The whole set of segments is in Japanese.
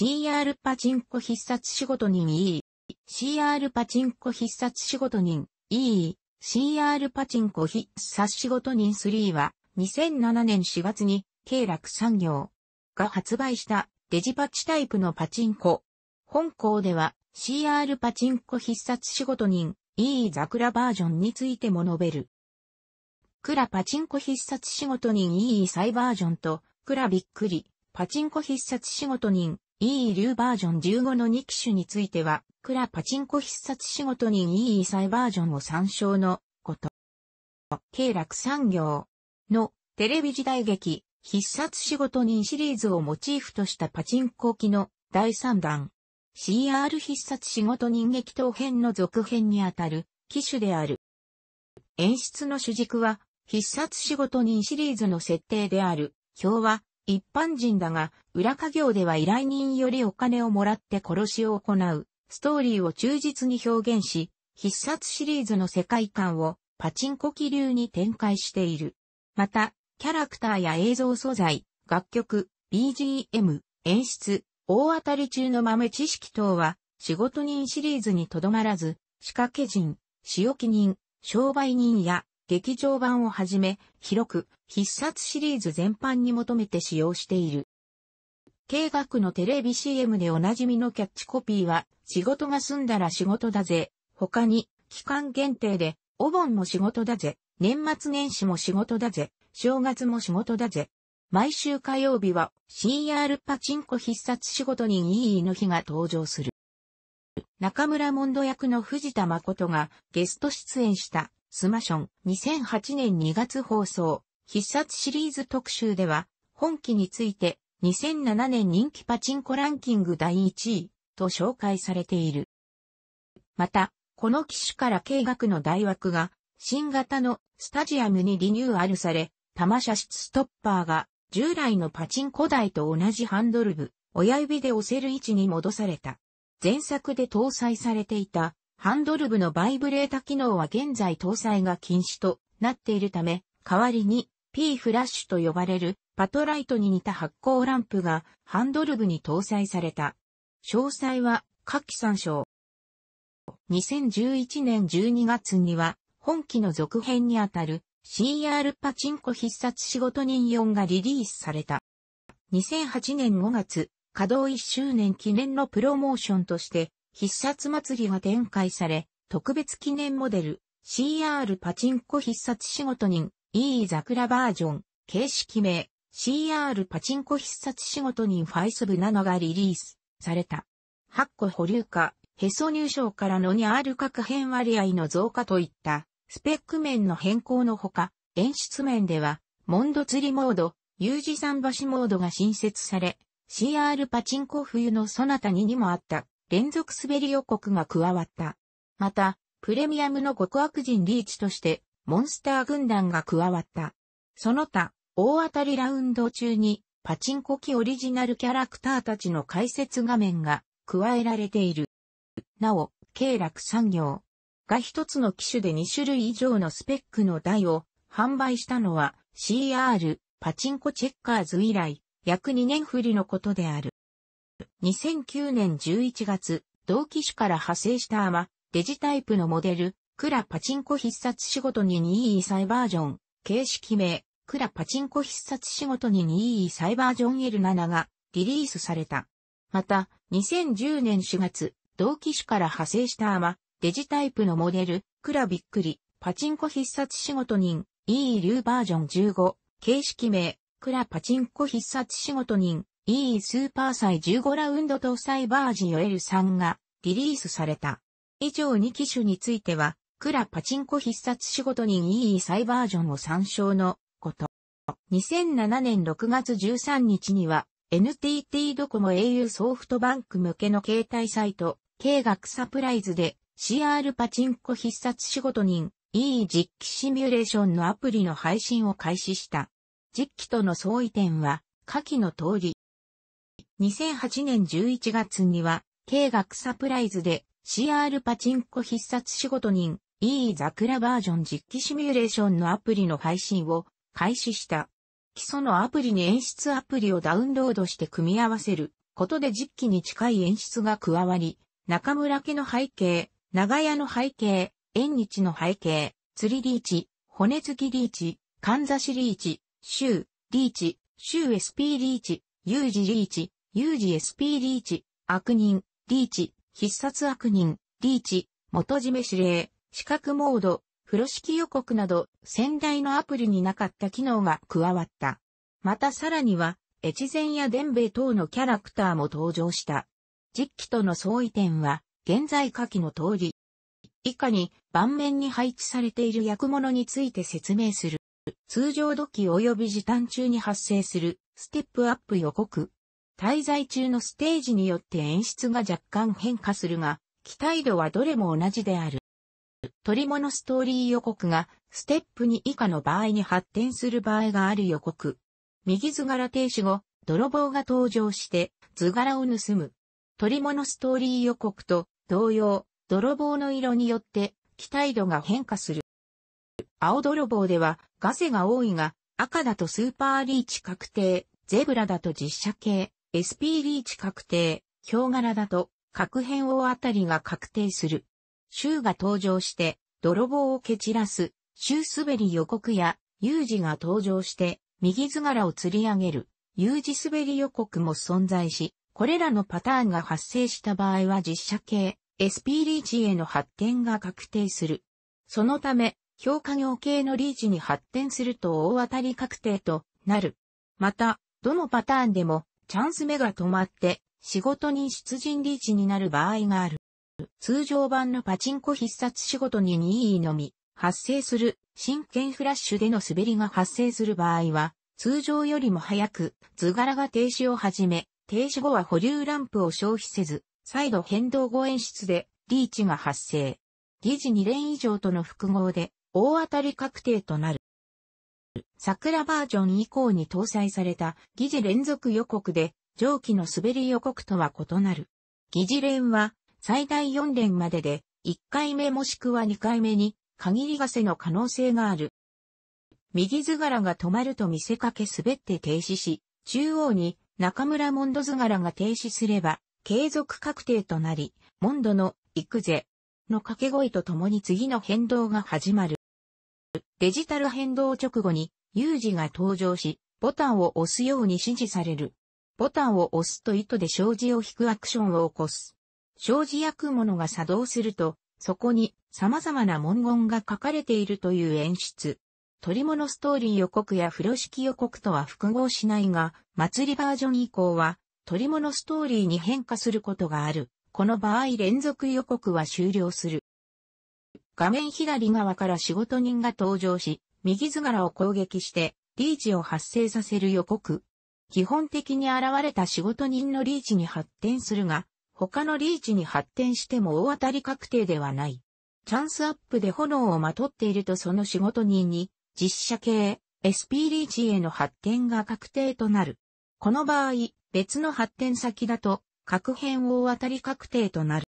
CR パチンコ必殺仕事人 E、e CR パチンコ必殺仕事人 E、e CR パチンコ必殺仕事人3は2007年4月に経絡産業が発売したデジパチタイプのパチンコ。本校では CR パチンコ必殺仕事人 E e ザクラバージョンについても述べる。クラパチンコ必殺仕事人 E サイバージョンとクラびっくりパチンコ必殺仕事人 E 流バージョン15の2機種については、クラパチンコ必殺仕事人 E 再バージョンを参照のこと。経楽産業のテレビ時代劇必殺仕事人シリーズをモチーフとしたパチンコ機の第3弾 CR 必殺仕事人劇等編の続編にあたる機種である。演出の主軸は必殺仕事人シリーズの設定である。表は一般人だが裏家業では依頼人よりお金をもらって殺しを行う、ストーリーを忠実に表現し、必殺シリーズの世界観をパチンコ気流に展開している。また、キャラクターや映像素材、楽曲、BGM、演出、大当たり中の豆知識等は、仕事人シリーズにとどまらず、仕掛け人、仕置き人、商売人や、劇場版をはじめ、広く、必殺シリーズ全般に求めて使用している。計画のテレビ CM でおなじみのキャッチコピーは、仕事が済んだら仕事だぜ。他に、期間限定で、お盆も仕事だぜ。年末年始も仕事だぜ。正月も仕事だぜ。毎週火曜日は CR パチンコ必殺仕事人イーの日が登場する。中村モンド役の藤田誠がゲスト出演したスマション2008年2月放送必殺シリーズ特集では本期について2007年人気パチンコランキング第1位と紹介されている。また、この機種から計画の大枠が新型のスタジアムにリニューアルされ、玉射出ストッパーが従来のパチンコ台と同じハンドル部、親指で押せる位置に戻された。前作で搭載されていたハンドル部のバイブレータ機能は現在搭載が禁止となっているため、代わりに P フラッシュと呼ばれるパトライトに似た発光ランプがハンドル部に搭載された。詳細は下記参照。2011年12月には本期の続編にあたる CR パチンコ必殺仕事人4がリリースされた。2008年5月、稼働1周年記念のプロモーションとして必殺祭りが展開され、特別記念モデル CR パチンコ必殺仕事人 E 桜バージョン、形式名、CR パチンコ必殺仕事人ブ部7がリリースされた。8個保留化、へそ入賞からのに R 各変割合の増加といったスペック面の変更のほか、演出面では、モンド釣りモード、U 字桟橋モードが新設され、CR パチンコ冬のそなたににもあった連続滑り予告が加わった。また、プレミアムの極悪人リーチとして、モンスター軍団が加わった。その他、大当たりラウンド中に、パチンコ機オリジナルキャラクターたちの解説画面が加えられている。なお、経楽産業が一つの機種で2種類以上のスペックの台を販売したのは CR パチンコチェッカーズ以来約2年振りのことである。2009年11月、同機種から派生したアマデジタイプのモデルクラパチンコ必殺仕事に2位サイバージョン、形式名、クラパチンコ必殺仕事に2位サイバージョン L7 がリリースされた。また、2010年4月、同機種から派生したアマ、デジタイプのモデル、クラびっくり、パチンコ必殺仕事人、E 流バージョン15、形式名、クラパチンコ必殺仕事人、E スーパーサイ15ラウンド搭載バージン L3 がリリースされた。以上2機種については、クラパチンコ必殺仕事人 EE サイバージョンを参照のこと。2007年6月13日には NTT ドコモ au ソフトバンク向けの携帯サイト、K 学サプライズで CR パチンコ必殺仕事人 EE 実機シミュレーションのアプリの配信を開始した。実機との相違点は下記の通り。2008年11月には K 学サプライズで CR パチンコ必殺仕事人 EE 桜バージョン実機シミュレーションのアプリの配信を開始した。基礎のアプリに演出アプリをダウンロードして組み合わせることで実機に近い演出が加わり、中村家の背景、長屋の背景、縁日の背景、釣りリーチ、骨付きリーチ、かんざしリーチ、シュー、リーチ、シュー SP リーチ、ユージリーチ、ユージ SP リーチ、悪人、リーチ、必殺悪人、リーチ、元締め指令、視覚モード、風呂敷予告など、先代のアプリになかった機能が加わった。またさらには、越前や伝兵等のキャラクターも登場した。実機との相違点は、現在下記の通り。以下に、盤面に配置されている役物について説明する。通常土器及び時短中に発生する、ステップアップ予告。滞在中のステージによって演出が若干変化するが、期待度はどれも同じである。取り物ストーリー予告が、ステップ2以下の場合に発展する場合がある予告。右図柄停止後、泥棒が登場して、図柄を盗む。取り物ストーリー予告と同様、泥棒の色によって期待度が変化する。青泥棒ではガセが多いが、赤だとスーパーリーチ確定、ゼブラだと実写系、SP リーチ確定、ヒョウ柄だと、各変王あたりが確定する。週が登場して、泥棒を蹴散らす、週滑り予告や、有事が登場して、右図柄を釣り上げる、有事滑り予告も存在し、これらのパターンが発生した場合は実写系、SP リーチへの発展が確定する。そのため、評価業系のリーチに発展すると大当たり確定となる。また、どのパターンでも、チャンス目が止まって、仕事に出陣リーチになる場合がある。通常版のパチンコ必殺仕事に任意のみ、発生する、真剣フラッシュでの滑りが発生する場合は、通常よりも早く、図柄が停止を始め、停止後は保留ランプを消費せず、再度変動後演出で、リーチが発生。疑似2連以上との複合で、大当たり確定となる。桜バージョン以降に搭載された疑似連続予告で、上記の滑り予告とは異なる。疑似連は、最大4連までで、1回目もしくは2回目に、限りがせの可能性がある。右図柄が止まると見せかけ滑って停止し、中央に中村モンド図柄が停止すれば、継続確定となり、モンドの行くぜの掛け声とともに次の変動が始まる。デジタル変動直後に、有事が登場し、ボタンを押すように指示される。ボタンを押すと糸で障子を引くアクションを起こす。生じ役者が作動すると、そこに様々な文言が書かれているという演出。取り物ストーリー予告や風呂敷予告とは複合しないが、祭りバージョン以降は、取り物ストーリーに変化することがある。この場合連続予告は終了する。画面左側から仕事人が登場し、右図柄を攻撃して、リーチを発生させる予告。基本的に現れた仕事人のリーチに発展するが、他のリーチに発展しても大当たり確定ではない。チャンスアップで炎をまとっているとその仕事人に、実写系、SP リーチへの発展が確定となる。この場合、別の発展先だと、各編大当たり確定となる。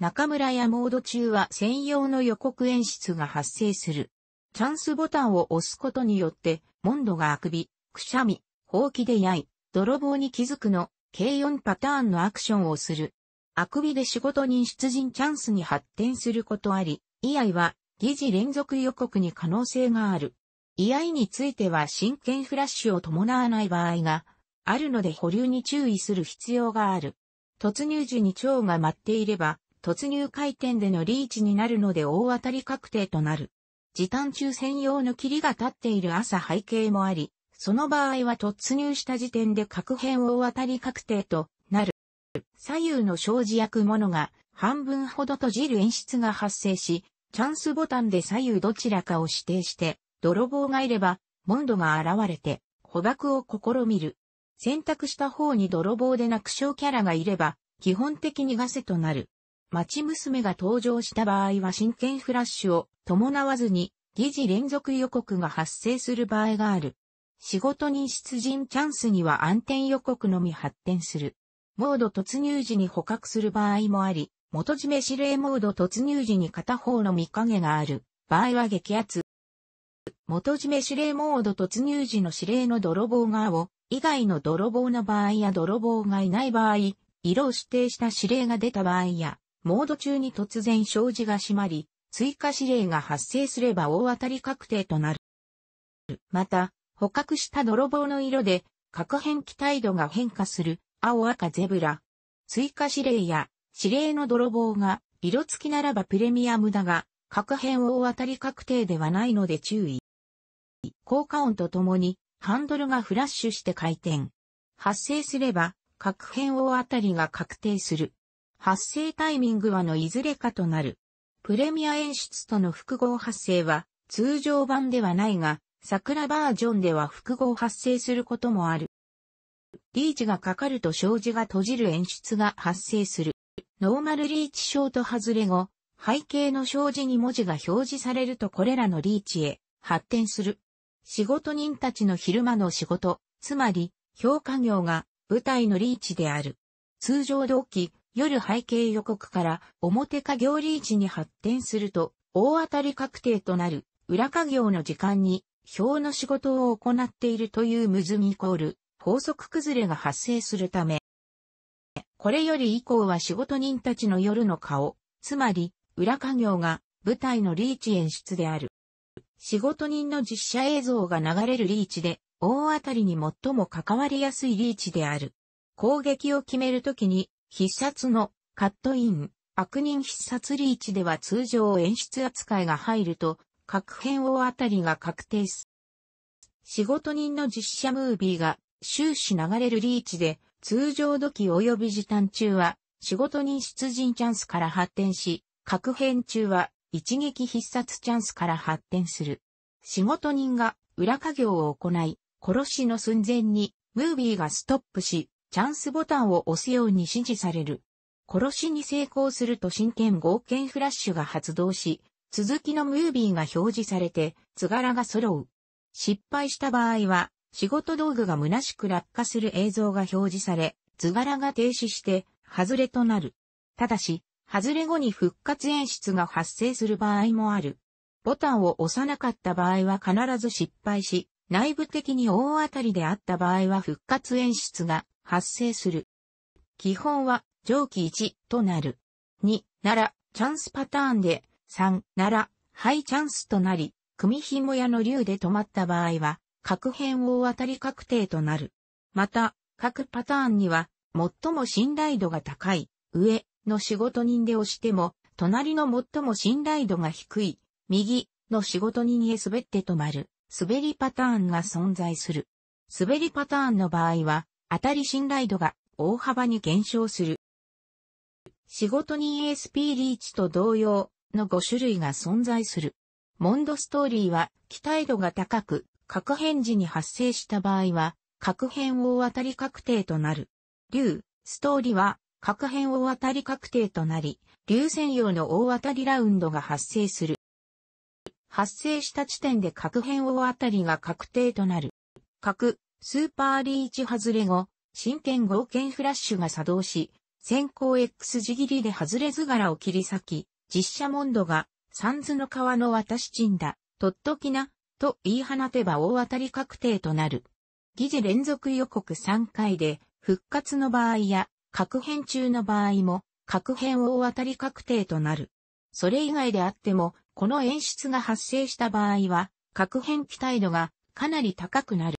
中村やモード中は専用の予告演出が発生する。チャンスボタンを押すことによって、モンドがあくび、くしゃみ、ほうきでやい、泥棒に気づくの計4パターンのアクションをする。あくびで仕事人出陣チャンスに発展することあり、居合は疑似連続予告に可能性がある。居合については真剣フラッシュを伴わない場合があるので保留に注意する必要がある。突入時に蝶が待っていれば、突入回転でのリーチになるので大当たり確定となる。時短中専用の霧が立っている朝背景もあり、その場合は突入した時点で変大を渡り確定となる。左右の障子役者が半分ほど閉じる演出が発生し、チャンスボタンで左右どちらかを指定して、泥棒がいれば、モンドが現れて、捕獲を試みる。選択した方に泥棒でなく小キャラがいれば、基本的にガセとなる。町娘が登場した場合は真剣フラッシュを伴わずに、疑似連続予告が発生する場合がある。仕事に出陣チャンスには暗転予告のみ発展する。モード突入時に捕獲する場合もあり、元締め指令モード突入時に片方の見影がある場合は激圧。元締め指令モード突入時の指令の泥棒側を以外の泥棒の場合や泥棒がいない場合、色を指定した指令が出た場合や、モード中に突然障子が閉まり、追加指令が発生すれば大当たり確定となる。また、捕獲した泥棒の色で、核変期態度が変化する、青赤ゼブラ。追加指令や、指令の泥棒が、色付きならばプレミアムだが、核変大当たり確定ではないので注意。効果音とともに、ハンドルがフラッシュして回転。発生すれば、核変大当たりが確定する。発生タイミングはのいずれかとなる。プレミア演出との複合発生は、通常版ではないが、桜バージョンでは複合発生することもある。リーチがかかると障子が閉じる演出が発生する。ノーマルリーチショート外れ後、背景の障子に文字が表示されるとこれらのリーチへ発展する。仕事人たちの昼間の仕事、つまり、評価業が舞台のリーチである。通常同期、夜背景予告から表家業リーチに発展すると、大当たり確定となる裏家業の時間に表の仕事を行っているというムズミイコール、法則崩れが発生するため。これより以降は仕事人たちの夜の顔、つまり、裏家業が舞台のリーチ演出である。仕事人の実写映像が流れるリーチで、大当たりに最も関わりやすいリーチである。攻撃を決めるときに、必殺のカットイン、悪人必殺リーチでは通常演出扱いが入ると、各編をあたりが確定す。仕事人の実写ムービーが終始流れるリーチで、通常時及び時短中は、仕事人出陣チャンスから発展し、各編中は一撃必殺チャンスから発展する。仕事人が裏稼業を行い、殺しの寸前に、ムービーがストップし、チャンスボタンを押すように指示される。殺しに成功すると真剣合剣フラッシュが発動し、続きのムービーが表示されて、図柄が揃う。失敗した場合は、仕事道具が虚しく落下する映像が表示され、図柄が停止して、外れとなる。ただし、外れ後に復活演出が発生する場合もある。ボタンを押さなかった場合は必ず失敗し、内部的に大当たりであった場合は復活演出が発生する。基本は上記1となる。2なら、チャンスパターンで3なら、ハイチャンスとなり、組紐屋の竜で止まった場合は、各辺大当たり確定となる。また、各パターンには、最も信頼度が高い、上の仕事人で押しても、隣の最も信頼度が低い、右の仕事人へ滑って止まる、滑りパターンが存在する。滑りパターンの場合は、当たり信頼度が大幅に減少する。仕事人 SP リーチと同様、の5種類が存在する。モンドストーリーは期待度が高く、核変時に発生した場合は、核変大当たり確定となる。竜、ストーリーは核変大当たり確定となり、竜専用の大当たりラウンドが発生する。発生した地点で核変大当たりが確定となる。核、スーパーリーチ外れ後、真剣合剣フラッシュが作動し、先行 X 字切りで外れ図柄を切り裂き、実写モンドが、三途の川の私賃だ、とっときな、と言い放てば大当たり確定となる。疑似連続予告3回で、復活の場合や、核変中の場合も、核変大当たり確定となる。それ以外であっても、この演出が発生した場合は、核変期待度がかなり高くなる。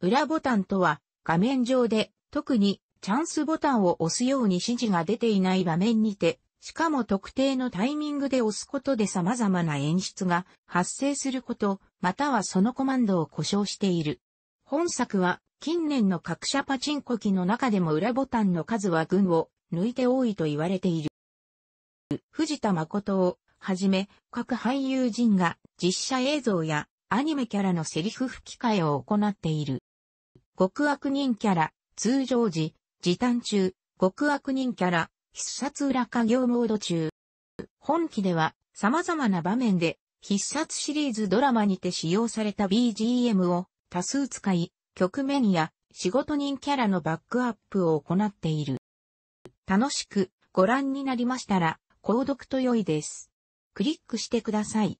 裏ボタンとは、画面上で、特にチャンスボタンを押すように指示が出ていない場面にて、しかも特定のタイミングで押すことで様々な演出が発生すること、またはそのコマンドを故障している。本作は近年の各社パチンコ機の中でも裏ボタンの数は群を抜いて多いと言われている。藤田誠をはじめ各俳優陣が実写映像やアニメキャラのセリフ吹き替えを行っている。極悪人キャラ、通常時、時短中、極悪人キャラ、必殺裏稼業モード中。本期では様々な場面で必殺シリーズドラマにて使用された BGM を多数使い、局面や仕事人キャラのバックアップを行っている。楽しくご覧になりましたら、購読と良いです。クリックしてください。